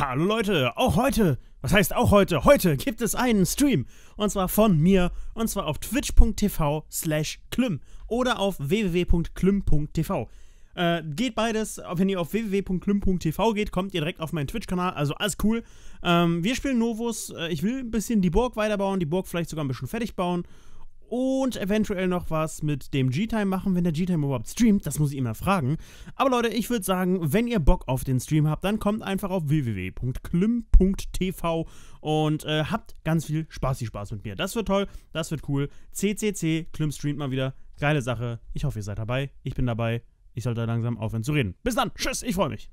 Hallo Leute, auch heute, was heißt auch heute? Heute gibt es einen Stream. Und zwar von mir. Und zwar auf twitch.tv slash klüm oder auf www.klüm.tv. Äh, geht beides. Wenn ihr auf www.klüm.tv geht, kommt ihr direkt auf meinen Twitch-Kanal. Also alles cool. Ähm, wir spielen Novus. Äh, ich will ein bisschen die Burg weiterbauen, die Burg vielleicht sogar ein bisschen fertig bauen und eventuell noch was mit dem G-Time machen, wenn der G-Time überhaupt streamt, das muss ich immer fragen. Aber Leute, ich würde sagen, wenn ihr Bock auf den Stream habt, dann kommt einfach auf www.klim.tv und äh, habt ganz viel Spaß, Spaß mit mir. Das wird toll, das wird cool. CCC, Klim streamt mal wieder. Geile Sache. Ich hoffe, ihr seid dabei. Ich bin dabei. Ich sollte langsam aufhören zu reden. Bis dann. Tschüss, ich freue mich.